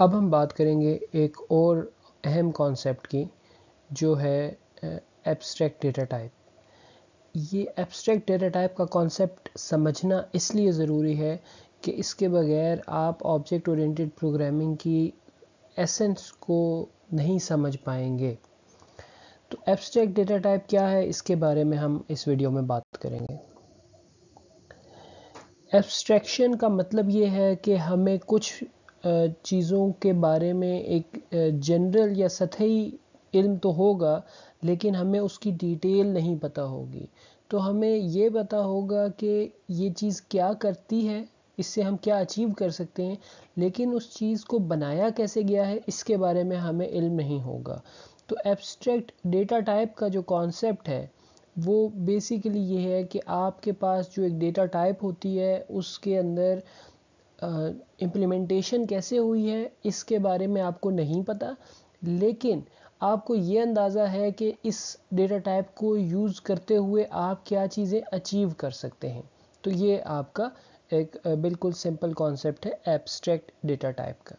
अब हम बात करेंगे एक और अहम कॉन्सेप्ट की जो है एब्स्ट्रैक्ट डेटा टाइप ये एब्स्ट्रैक्ट डेटा टाइप का कॉन्सेप्ट समझना इसलिए ज़रूरी है कि इसके बगैर आप ऑब्जेक्ट ओरिएंटेड प्रोग्रामिंग की एसेंस को नहीं समझ पाएंगे तो एब्स्ट्रैक्ट डेटा टाइप क्या है इसके बारे में हम इस वीडियो में बात करेंगे एब्स्ट्रैक्शन का मतलब ये है कि हमें कुछ चीज़ों के बारे में एक जनरल या सतही इल्म तो होगा लेकिन हमें उसकी डिटेल नहीं पता होगी तो हमें ये पता होगा कि ये चीज़ क्या करती है इससे हम क्या अचीव कर सकते हैं लेकिन उस चीज़ को बनाया कैसे गया है इसके बारे में हमें इल्म नहीं होगा तो एब्स्ट्रैक्ट डेटा टाइप का जो कॉन्सेप्ट है वो बेसिकली ये है कि आपके पास जो एक डेटा टाइप होती है उसके अंदर इम्प्लीमेंटेशन कैसे हुई है इसके बारे में आपको नहीं पता लेकिन आपको ये अंदाज़ा है कि इस डेटा टाइप को यूज़ करते हुए आप क्या चीज़ें अचीव कर सकते हैं तो ये आपका एक बिल्कुल सिंपल कॉन्सेप्ट है एब्स्ट्रैक्ट डेटा टाइप का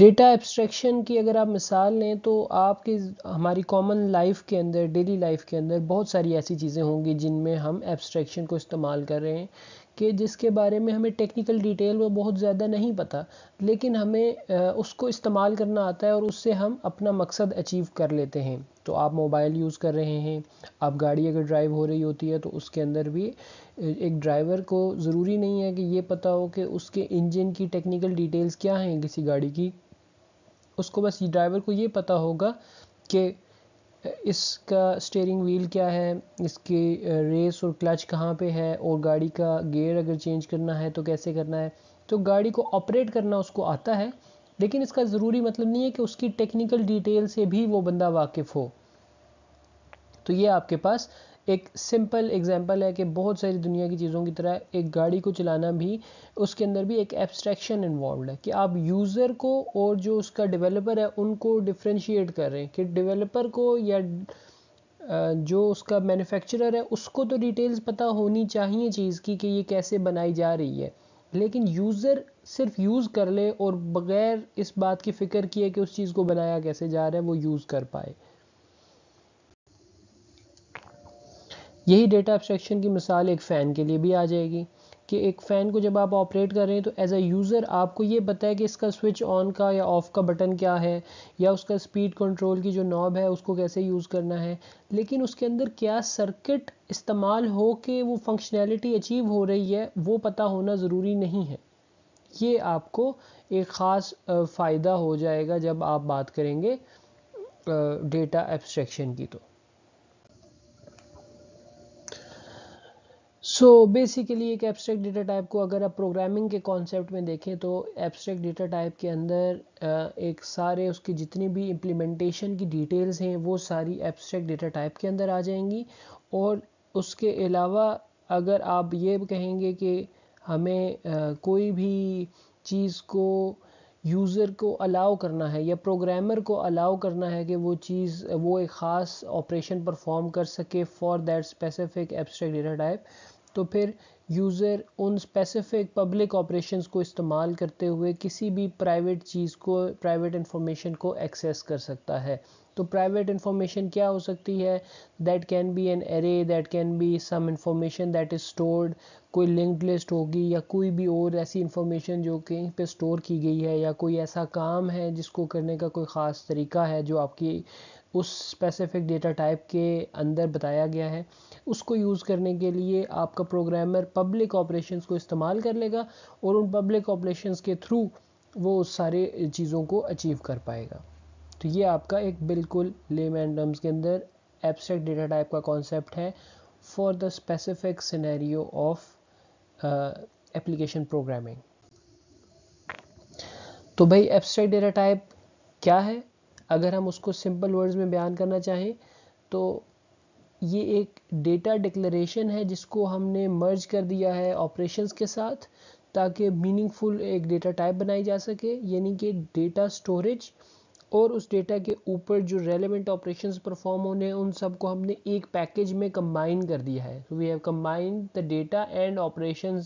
डेटा एब्स्ट्रैक्शन की अगर आप मिसाल लें तो आपके हमारी कॉमन लाइफ के अंदर डेली लाइफ के अंदर बहुत सारी ऐसी चीज़ें होंगी जिनमें हम एब्स्ट्रैक्शन को इस्तेमाल कर रहे हैं कि जिसके बारे में हमें टेक्निकल डिटेल वो बहुत ज़्यादा नहीं पता लेकिन हमें उसको इस्तेमाल करना आता है और उससे हम अपना मकसद अचीव कर लेते हैं तो आप मोबाइल यूज़ कर रहे हैं आप गाड़ी अगर ड्राइव हो रही होती है तो उसके अंदर भी एक ड्राइवर को ज़रूरी नहीं है कि ये पता हो कि उसके इंजन की टेक्निकल डिटेल्स क्या हैं किसी गाड़ी की उसको बस ड्राइवर को ये पता होगा कि इसका स्टेयरिंग व्हील क्या है इसकी रेस और क्लच कहाँ पे है और गाड़ी का गेयर अगर चेंज करना है तो कैसे करना है तो गाड़ी को ऑपरेट करना उसको आता है लेकिन इसका ज़रूरी मतलब नहीं है कि उसकी टेक्निकल डिटेल से भी वो बंदा वाकिफ़ हो तो ये आपके पास एक सिंपल एग्जांपल है कि बहुत सारी दुनिया की चीज़ों की तरह एक गाड़ी को चलाना भी उसके अंदर भी एक एब्स्ट्रैक्शन इन्वॉल्व है कि आप यूज़र को और जो उसका डेवलपर है उनको डिफ्रेंशिएट कर रहे हैं कि डेवलपर को या जो उसका मैन्युफैक्चरर है उसको तो डिटेल्स पता होनी चाहिए चीज़ की कि ये कैसे बनाई जा रही है लेकिन यूज़र सिर्फ यूज़ कर ले और बग़ैर इस बात की फ़िक्र किए कि उस चीज़ को बनाया कैसे जा रहा है वो यूज़ कर पाए यही डेटा एब्स्ट्रैक्शन की मिसाल एक फ़ैन के लिए भी आ जाएगी कि एक फ़ैन को जब आप ऑपरेट कर रहे हैं तो एज़ अ यूज़र आपको ये पता है कि इसका स्विच ऑन का या ऑफ़ का बटन क्या है या उसका स्पीड कंट्रोल की जो नॉब है उसको कैसे यूज़ करना है लेकिन उसके अंदर क्या सर्किट इस्तेमाल हो के वो फंक्शनैलिटी अचीव हो रही है वो पता होना ज़रूरी नहीं है ये आपको एक ख़ास फ़ायदा हो जाएगा जब आप बात करेंगे डेटा एब्स्ट्रैक्शन की तो सो बेसिकली एक एब्स्ट्रैक्ट डेटा टाइप को अगर आप प्रोग्रामिंग के कॉन्सेप्ट में देखें तो एब्स्ट्रैक्ट डेटा टाइप के अंदर एक सारे उसकी जितनी भी इम्प्लीमेंटेशन की डिटेल्स हैं वो सारी एब्स्ट्रैक्ट डेटा टाइप के अंदर आ जाएंगी और उसके अलावा अगर आप ये कहेंगे कि हमें कोई भी चीज़ को यूज़र को अलाउ करना है या प्रोग्रामर को अलाउ करना है कि वो चीज़ वो एक ख़ास ऑपरेशन परफॉर्म कर सके for that specific abstract data type तो फिर यूज़र उन स्पेसिफिक पब्लिक ऑपरेशंस को इस्तेमाल करते हुए किसी भी प्राइवेट चीज़ को प्राइवेट इंफॉर्मेशन को एक्सेस कर सकता है तो प्राइवेट इंफॉर्मेशन क्या हो सकती है that can be an array that can be some information that is stored कोई लिंक लिस्ट होगी या कोई भी और ऐसी इंफॉर्मेशन जो कहीं पे स्टोर की गई है या कोई ऐसा काम है जिसको करने का कोई ख़ास तरीका है जो आपकी उस स्पेसिफिक डेटा टाइप के अंदर बताया गया है उसको यूज़ करने के लिए आपका प्रोग्रामर पब्लिक ऑपरेशंस को इस्तेमाल कर लेगा और उन पब्लिक ऑपरेशंस के थ्रू वो उस सारे चीज़ों को अचीव कर पाएगा तो ये आपका एक बिल्कुल लेमैन टर्म्स के अंदर एब्स्ट्रैक्ट डेटा टाइप का कॉन्सेप्ट है for the specific scenario of application programming तो भाई एब्स्ट्रैक्ट डेटा टाइप क्या है अगर हम उसको सिंपल वर्ड्स में बयान करना चाहें तो ये एक डेटा डिक्लेरेशन है जिसको हमने मर्ज कर दिया है ऑपरेशंस के साथ ताकि मीनिंगफुल एक डेटा टाइप बनाई जा सके यानी कि डेटा स्टोरेज और उस डेटा के ऊपर जो रेलेवेंट ऑपरेशन परफॉर्म होने हैं उन सब को हमने एक पैकेज में कंबाइन कर दिया है we have combined the data and operation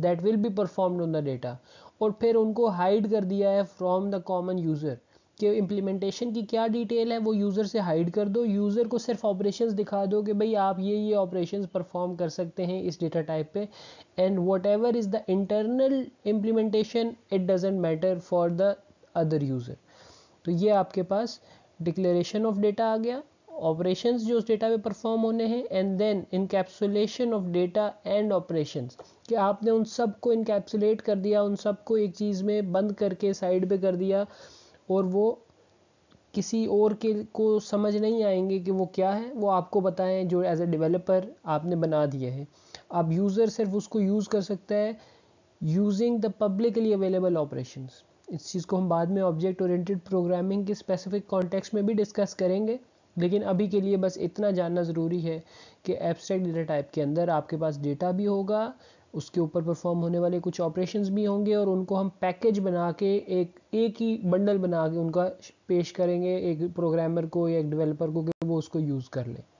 that will be performed on the data और फिर उनको हाइड कर दिया है फ्रॉम द कॉमन यूज़र कि इम्प्लीमेंटेशन की क्या डिटेल है वो यूज़र से हाइड कर दो यूज़र को सिर्फ ऑपरेशंस दिखा दो कि भाई आप ये ये ऑपरेशंस परफॉर्म कर सकते हैं इस डेटा टाइप पे and whatever is the internal implementation it doesn't matter for the other user तो ये आपके पास डिक्लेरेशन ऑफ डेटा आ गया ऑपरेशंस जो उस डेटा पे परफॉर्म होने हैं and then encapsulation of data and operations कि आपने उन सब को इनकेप्सुलेट कर दिया उन सब को एक चीज़ में बंद करके साइड पे कर दिया और वो किसी और के को समझ नहीं आएंगे कि वो क्या है वो आपको बताएं जो एज ए डेवलपर आपने बना दिए हैं आप यूज़र सिर्फ उसको यूज़ कर सकता है using the publicly available operation इस चीज़ को हम बाद में ऑब्जेक्ट ओरिएंटेड प्रोग्रामिंग के स्पेसिफिक कॉन्टेक्स्ट में भी डिस्कस करेंगे लेकिन अभी के लिए बस इतना जानना ज़रूरी है कि एब्स्ट्रैक्ट डेटा टाइप के अंदर आपके पास डेटा भी होगा उसके ऊपर परफॉर्म होने वाले कुछ ऑपरेशंस भी होंगे और उनको हम पैकेज बना के एक एक ही बंडल बना के उनका पेश करेंगे एक प्रोग्रामर को या एक डेवलपर को कि वो उसको यूज़ कर लें